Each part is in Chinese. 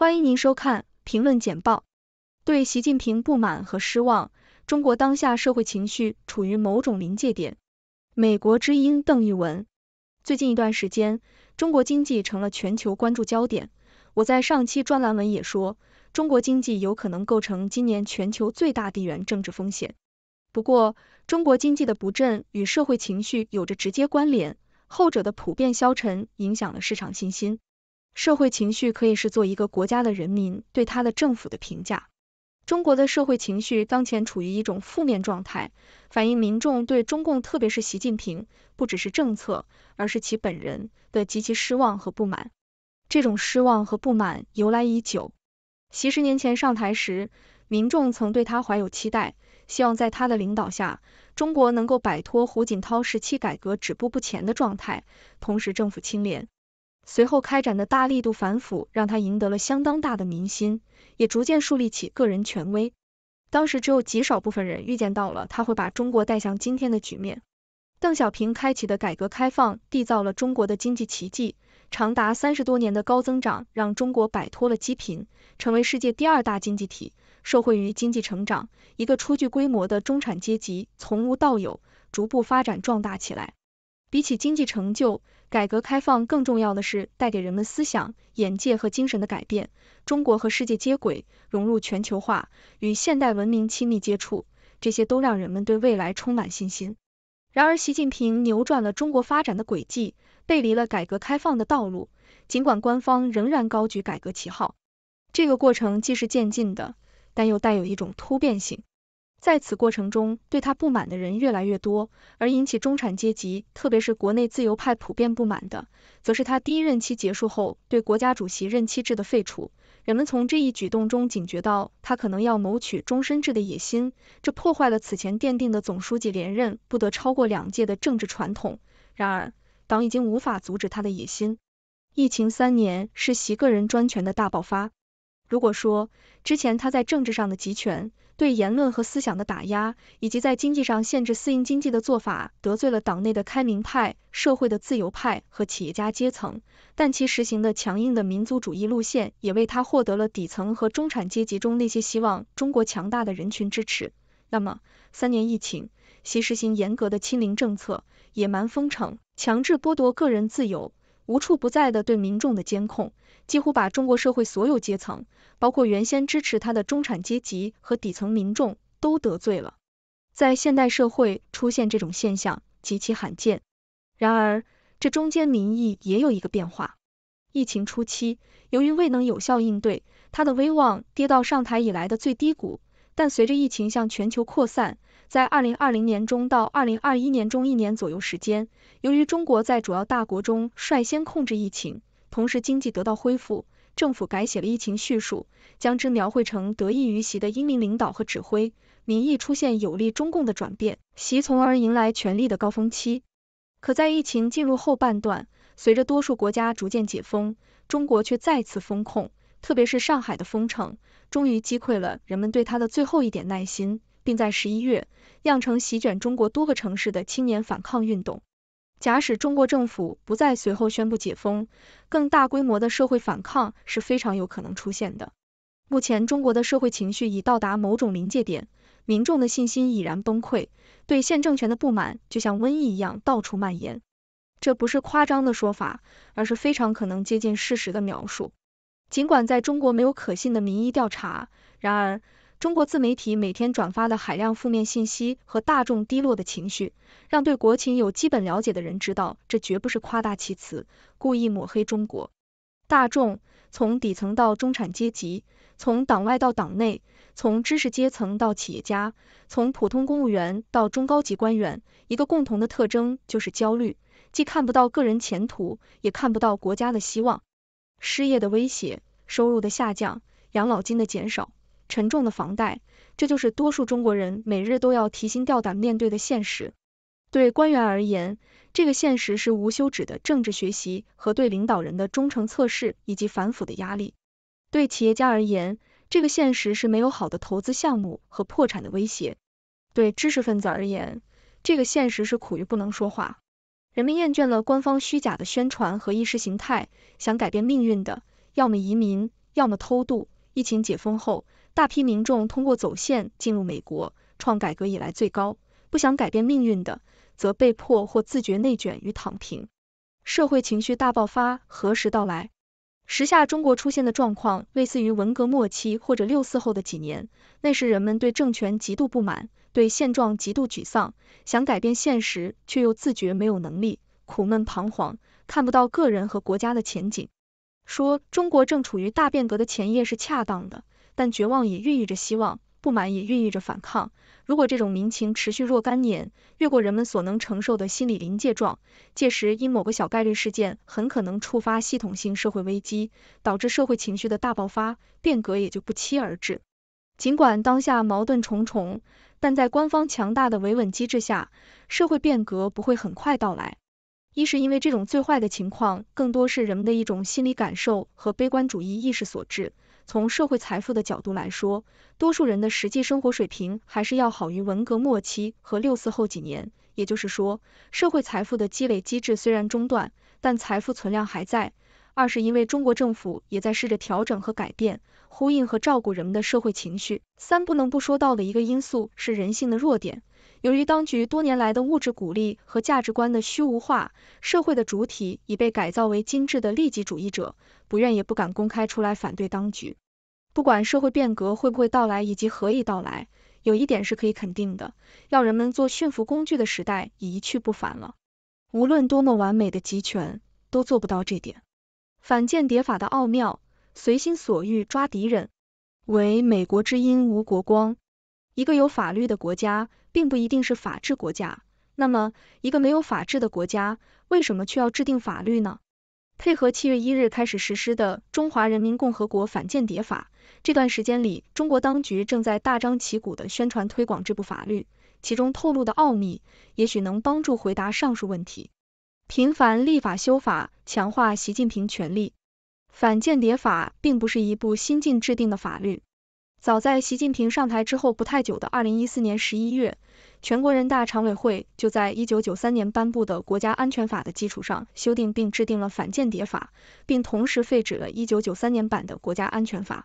欢迎您收看评论简报。对习近平不满和失望，中国当下社会情绪处于某种临界点。美国之音邓玉文。最近一段时间，中国经济成了全球关注焦点。我在上期专栏文也说，中国经济有可能构成今年全球最大地缘政治风险。不过，中国经济的不振与社会情绪有着直接关联，后者的普遍消沉影响了市场信心。社会情绪可以是做一个国家的人民对他的政府的评价。中国的社会情绪当前处于一种负面状态，反映民众对中共特别是习近平，不只是政策，而是其本人的极其失望和不满。这种失望和不满由来已久。习十年前上台时，民众曾对他怀有期待，希望在他的领导下，中国能够摆脱胡锦涛时期改革止步不前的状态，同时政府清廉。随后开展的大力度反腐，让他赢得了相当大的民心，也逐渐树立起个人权威。当时只有极少部分人预见到了他会把中国带向今天的局面。邓小平开启的改革开放，缔造了中国的经济奇迹，长达三十多年的高增长，让中国摆脱了积贫，成为世界第二大经济体。受惠于经济成长，一个初具规模的中产阶级从无到有，逐步发展壮大起来。比起经济成就，改革开放更重要的是带给人们思想、眼界和精神的改变。中国和世界接轨，融入全球化，与现代文明亲密接触，这些都让人们对未来充满信心。然而，习近平扭转了中国发展的轨迹，背离了改革开放的道路。尽管官方仍然高举改革旗号，这个过程既是渐进的，但又带有一种突变性。在此过程中，对他不满的人越来越多，而引起中产阶级，特别是国内自由派普遍不满的，则是他第一任期结束后对国家主席任期制的废除。人们从这一举动中警觉到他可能要谋取终身制的野心，这破坏了此前奠定的总书记连任不得超过两届的政治传统。然而，党已经无法阻止他的野心。疫情三年是习个人专权的大爆发。如果说之前他在政治上的集权、对言论和思想的打压，以及在经济上限制私营经济的做法得罪了党内的开明派、社会的自由派和企业家阶层，但其实行的强硬的民族主义路线也为他获得了底层和中产阶级中那些希望中国强大的人群支持。那么三年疫情，其实行严格的清零政策、野蛮封城、强制剥夺个人自由。无处不在的对民众的监控，几乎把中国社会所有阶层，包括原先支持他的中产阶级和底层民众，都得罪了。在现代社会出现这种现象极其罕见。然而，这中间民意也有一个变化。疫情初期，由于未能有效应对，他的威望跌到上台以来的最低谷。但随着疫情向全球扩散，在二零二零年中到二零二一年中一年左右时间，由于中国在主要大国中率先控制疫情，同时经济得到恢复，政府改写了疫情叙述，将之描绘成得益于习的英明领导和指挥，民意出现有利中共的转变，习从而迎来权力的高峰期。可在疫情进入后半段，随着多数国家逐渐解封，中国却再次封控。特别是上海的封城，终于击溃了人们对他的最后一点耐心，并在十一月酿成席卷中国多个城市的青年反抗运动。假使中国政府不再随后宣布解封，更大规模的社会反抗是非常有可能出现的。目前中国的社会情绪已到达某种临界点，民众的信心已然崩溃，对现政权的不满就像瘟疫一样到处蔓延。这不是夸张的说法，而是非常可能接近事实的描述。尽管在中国没有可信的民意调查，然而中国自媒体每天转发的海量负面信息和大众低落的情绪，让对国情有基本了解的人知道，这绝不是夸大其词、故意抹黑中国。大众从底层到中产阶级，从党外到党内，从知识阶层到企业家，从普通公务员到中高级官员，一个共同的特征就是焦虑，既看不到个人前途，也看不到国家的希望。失业的威胁、收入的下降、养老金的减少、沉重的房贷，这就是多数中国人每日都要提心吊胆面对的现实。对官员而言，这个现实是无休止的政治学习和对领导人的忠诚测试以及反腐的压力；对企业家而言，这个现实是没有好的投资项目和破产的威胁；对知识分子而言，这个现实是苦于不能说话。人们厌倦了官方虚假的宣传和意识形态，想改变命运的，要么移民，要么偷渡。疫情解封后，大批民众通过走线进入美国，创改革以来最高。不想改变命运的，则被迫或自觉内卷与躺平。社会情绪大爆发何时到来？时下中国出现的状况，类似于文革末期或者六四后的几年，那时人们对政权极度不满，对现状极度沮丧，想改变现实却又自觉没有能力，苦闷彷徨，看不到个人和国家的前景。说中国正处于大变革的前夜是恰当的，但绝望也孕育着希望。不满也孕育着反抗，如果这种民情持续若干年，越过人们所能承受的心理临界状，届时因某个小概率事件，很可能触发系统性社会危机，导致社会情绪的大爆发，变革也就不期而至。尽管当下矛盾重重，但在官方强大的维稳机制下，社会变革不会很快到来。一是因为这种最坏的情况更多是人们的一种心理感受和悲观主义意识所致。从社会财富的角度来说，多数人的实际生活水平还是要好于文革末期和六四后几年，也就是说，社会财富的积累机制虽然中断，但财富存量还在。二是因为中国政府也在试着调整和改变，呼应和照顾人们的社会情绪。三不能不说到的一个因素是人性的弱点。由于当局多年来的物质鼓励和价值观的虚无化，社会的主体已被改造为精致的利己主义者，不愿也不敢公开出来反对当局。不管社会变革会不会到来以及何以到来，有一点是可以肯定的：要人们做驯服工具的时代已一去不返了。无论多么完美的集权，都做不到这点。反间谍法的奥妙，随心所欲抓敌人，为美国之音吴国光，一个有法律的国家。并不一定是法治国家。那么，一个没有法治的国家，为什么却要制定法律呢？配合七月一日开始实施的《中华人民共和国反间谍法》，这段时间里，中国当局正在大张旗鼓地宣传推广这部法律，其中透露的奥秘，也许能帮助回答上述问题。频繁立法修法，强化习近平权力。反间谍法并不是一部新近制定的法律。早在习近平上台之后不太久的二零一四年十一月，全国人大常委会就在一九九三年颁布的《国家安全法》的基础上修订并制定了《反间谍法》，并同时废止了一九九三年版的《国家安全法》。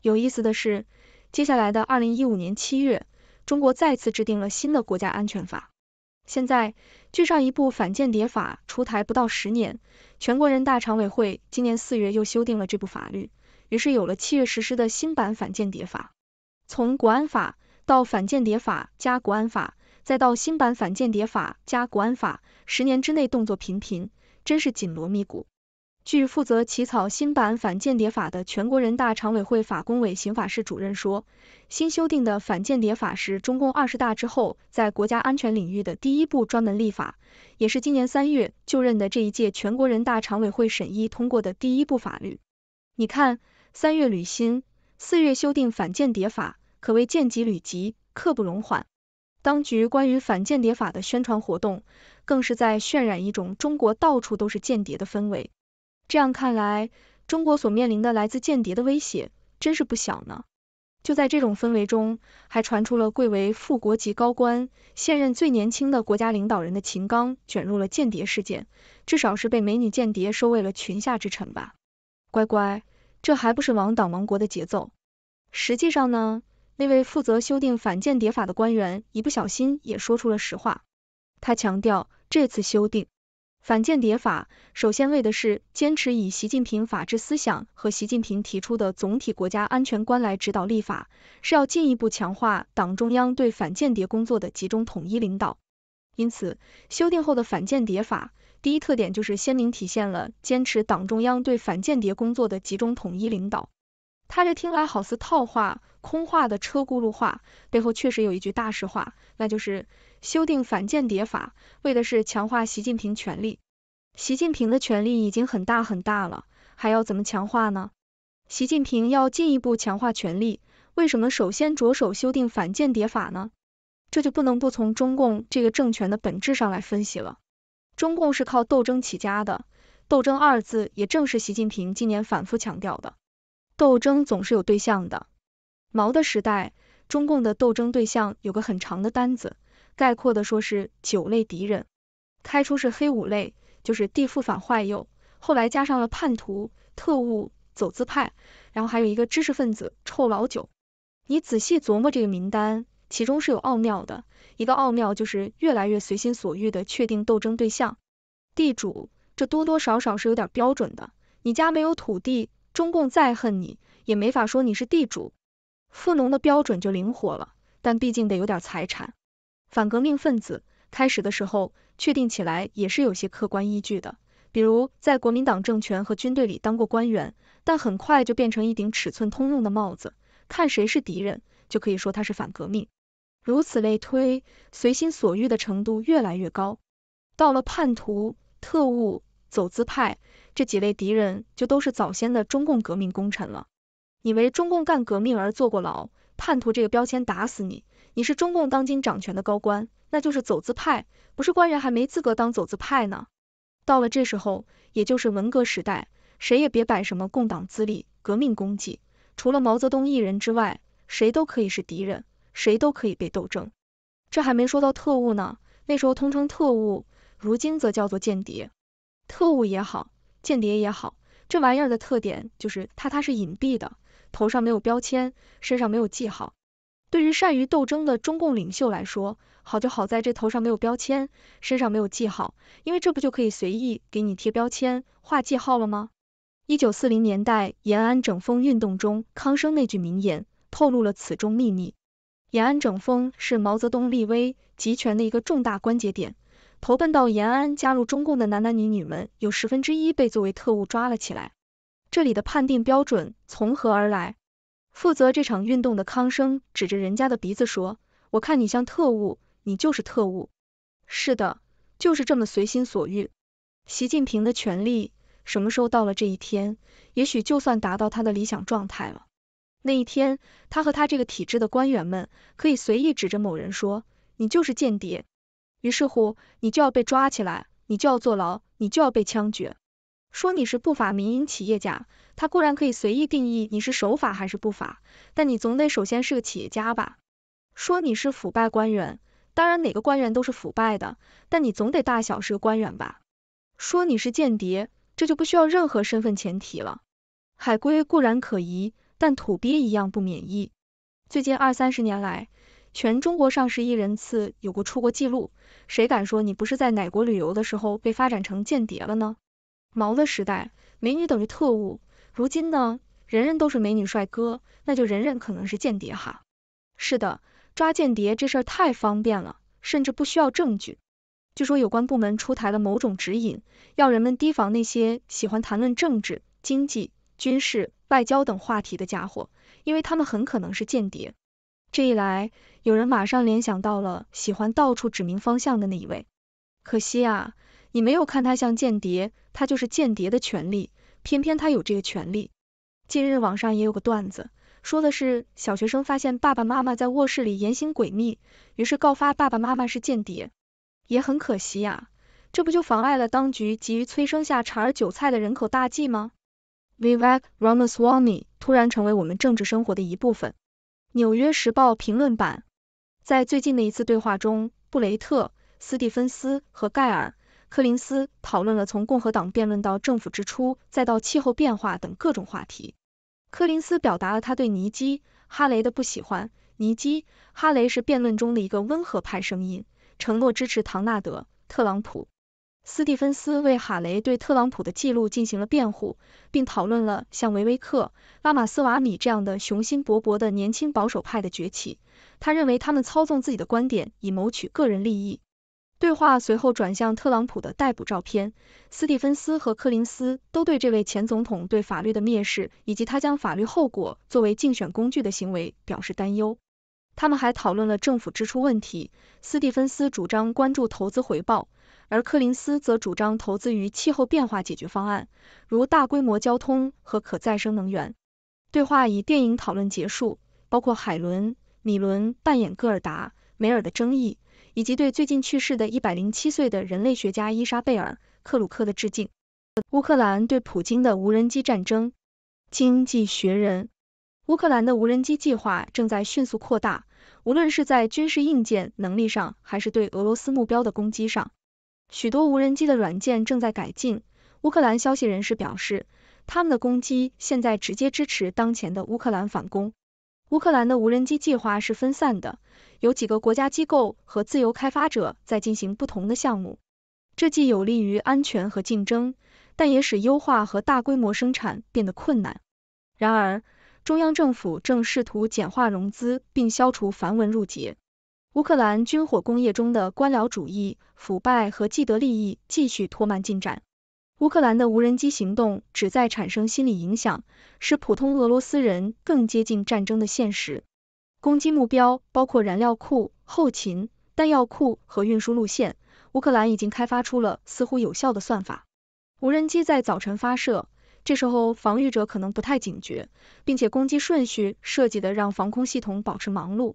有意思的是，接下来的二零一五年七月，中国再次制定了新的《国家安全法》。现在，距上一部《反间谍法》出台不到十年，全国人大常委会今年四月又修订了这部法律。于是有了七月实施的新版反间谍法，从国安法到反间谍法加国安法，再到新版反间谍法加国安法，十年之内动作频频，真是紧锣密鼓。据负责起草新版反间谍法的全国人大常委会法工委刑法室主任说，新修订的反间谍法是中共二十大之后在国家安全领域的第一部专门立法，也是今年三月就任的这一届全国人大常委会审议通过的第一部法律。你看。三月履新，四月修订反间谍法，可谓见急履急，刻不容缓。当局关于反间谍法的宣传活动，更是在渲染一种中国到处都是间谍的氛围。这样看来，中国所面临的来自间谍的威胁真是不小呢。就在这种氛围中，还传出了贵为副国级高官、现任最年轻的国家领导人的秦刚卷入了间谍事件，至少是被美女间谍收为了裙下之臣吧？乖乖。这还不是亡党亡国的节奏？实际上呢，那位负责修订反间谍法的官员一不小心也说出了实话。他强调，这次修订反间谍法，首先为的是坚持以习近平法治思想和习近平提出的总体国家安全观来指导立法，是要进一步强化党中央对反间谍工作的集中统一领导。因此，修订后的反间谍法。第一特点就是鲜明体现了坚持党中央对反间谍工作的集中统一领导。他这听来好似套话、空话的车轱辘话，背后确实有一句大实话，那就是修订反间谍法为的是强化习近平权力。习近平的权力已经很大很大了，还要怎么强化呢？习近平要进一步强化权力，为什么首先着手修订反间谍法呢？这就不能不从中共这个政权的本质上来分析了。中共是靠斗争起家的，斗争二字也正是习近平今年反复强调的。斗争总是有对象的。毛的时代，中共的斗争对象有个很长的单子，概括的说是九类敌人。开出是黑五类，就是地富反坏右，后来加上了叛徒、特务、走资派，然后还有一个知识分子臭老九。你仔细琢磨这个名单，其中是有奥妙的。一个奥妙就是越来越随心所欲的确定斗争对象，地主这多多少少是有点标准的，你家没有土地，中共再恨你也没法说你是地主。富农的标准就灵活了，但毕竟得有点财产。反革命分子开始的时候确定起来也是有些客观依据的，比如在国民党政权和军队里当过官员，但很快就变成一顶尺寸通用的帽子，看谁是敌人就可以说他是反革命。如此类推，随心所欲的程度越来越高。到了叛徒、特务、走资派这几类敌人，就都是早先的中共革命功臣了。你为中共干革命而坐过牢，叛徒这个标签打死你。你是中共当今掌权的高官，那就是走资派。不是官员还没资格当走资派呢。到了这时候，也就是文革时代，谁也别摆什么共党资历、革命功绩，除了毛泽东一人之外，谁都可以是敌人。谁都可以被斗争，这还没说到特务呢。那时候通称特务，如今则叫做间谍。特务也好，间谍也好，这玩意儿的特点就是它它是隐蔽的，头上没有标签，身上没有记号。对于善于斗争的中共领袖来说，好就好在这头上没有标签，身上没有记号，因为这不就可以随意给你贴标签、画记号了吗？一九四零年代延安整风运动中，康生那句名言透露了此中秘密。延安整风是毛泽东立威、集权的一个重大关节点。投奔到延安加入中共的男男女女们，有十分之一被作为特务抓了起来。这里的判定标准从何而来？负责这场运动的康生指着人家的鼻子说：“我看你像特务，你就是特务。”是的，就是这么随心所欲。习近平的权力什么时候到了这一天，也许就算达到他的理想状态了。那一天，他和他这个体制的官员们可以随意指着某人说：“你就是间谍。”于是乎，你就要被抓起来，你就要坐牢，你就要被枪决。说你是不法民营企业家，他固然可以随意定义你是守法还是不法，但你总得首先是个企业家吧？说你是腐败官员，当然哪个官员都是腐败的，但你总得大小是个官员吧？说你是间谍，这就不需要任何身份前提了。海归固然可疑。但土鳖一样不免疫。最近二三十年来，全中国上十亿人次有过出国记录，谁敢说你不是在哪国旅游的时候被发展成间谍了呢？毛的时代，美女等于特务，如今呢，人人都是美女帅哥，那就人人可能是间谍哈。是的，抓间谍这事儿太方便了，甚至不需要证据。据说有关部门出台了某种指引，要人们提防那些喜欢谈论政治、经济、军事。外交等话题的家伙，因为他们很可能是间谍。这一来，有人马上联想到了喜欢到处指明方向的那一位。可惜啊，你没有看他像间谍，他就是间谍的权利，偏偏他有这个权利。近日网上也有个段子，说的是小学生发现爸爸妈妈在卧室里言行诡秘，于是告发爸爸妈妈是间谍。也很可惜呀，这不就妨碍了当局急于催生下茬而韭菜的人口大计吗？Vivek Ramaswamy 突然成为我们政治生活的一部分。《纽约时报》评论版在最近的一次对话中，布雷特·斯蒂芬斯和盖尔·柯林斯讨论了从共和党辩论到政府支出再到气候变化等各种话题。柯林斯表达了他对尼基·哈雷的不喜欢。尼基·哈雷是辩论中的一个温和派声音，承诺支持唐纳德·特朗普。斯蒂芬斯为哈雷对特朗普的记录进行了辩护，并讨论了像维维克拉马斯瓦米这样的雄心勃勃的年轻保守派的崛起。他认为他们操纵自己的观点以谋取个人利益。对话随后转向特朗普的逮捕照片，斯蒂芬斯和柯林斯都对这位前总统对法律的蔑视以及他将法律后果作为竞选工具的行为表示担忧。他们还讨论了政府支出问题，斯蒂芬斯主张关注投资回报。而柯林斯则主张投资于气候变化解决方案，如大规模交通和可再生能源。对话以电影讨论结束，包括海伦·米伦扮演戈尔达·梅尔的争议，以及对最近去世的107岁的人类学家伊莎贝尔·克鲁克的致敬。乌克兰对普京的无人机战争，《经济学人》乌克兰的无人机计划正在迅速扩大，无论是在军事硬件能力上，还是对俄罗斯目标的攻击上。许多无人机的软件正在改进。乌克兰消息人士表示，他们的攻击现在直接支持当前的乌克兰反攻。乌克兰的无人机计划是分散的，有几个国家机构和自由开发者在进行不同的项目。这既有利于安全和竞争，但也使优化和大规模生产变得困难。然而，中央政府正试图简化融资并消除繁文缛节。乌克兰军火工业中的官僚主义、腐败和既得利益继续拖慢进展。乌克兰的无人机行动旨在产生心理影响，使普通俄罗斯人更接近战争的现实。攻击目标包括燃料库、后勤、弹药库和运输路线。乌克兰已经开发出了似乎有效的算法。无人机在早晨发射，这时候防御者可能不太警觉，并且攻击顺序设计的让防空系统保持忙碌。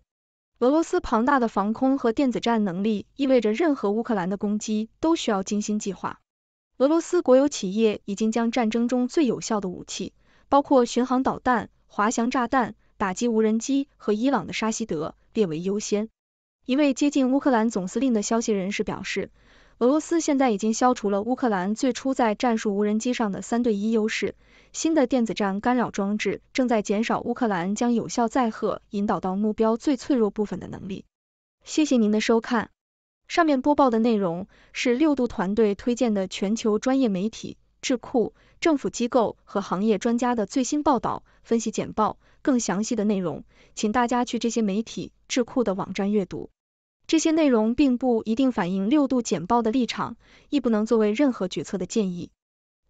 俄罗斯庞大的防空和电子战能力意味着任何乌克兰的攻击都需要精心计划。俄罗斯国有企业已经将战争中最有效的武器，包括巡航导弹、滑翔炸弹、打击无人机和伊朗的沙希德列为优先。一位接近乌克兰总司令的消息人士表示，俄罗斯现在已经消除了乌克兰最初在战术无人机上的三对一优势。新的电子战干扰装置正在减少乌克兰将有效载荷引导到目标最脆弱部分的能力。谢谢您的收看。上面播报的内容是六度团队推荐的全球专业媒体、智库、政府机构和行业专家的最新报道、分析简报。更详细的内容，请大家去这些媒体、智库的网站阅读。这些内容并不一定反映六度简报的立场，亦不能作为任何决策的建议。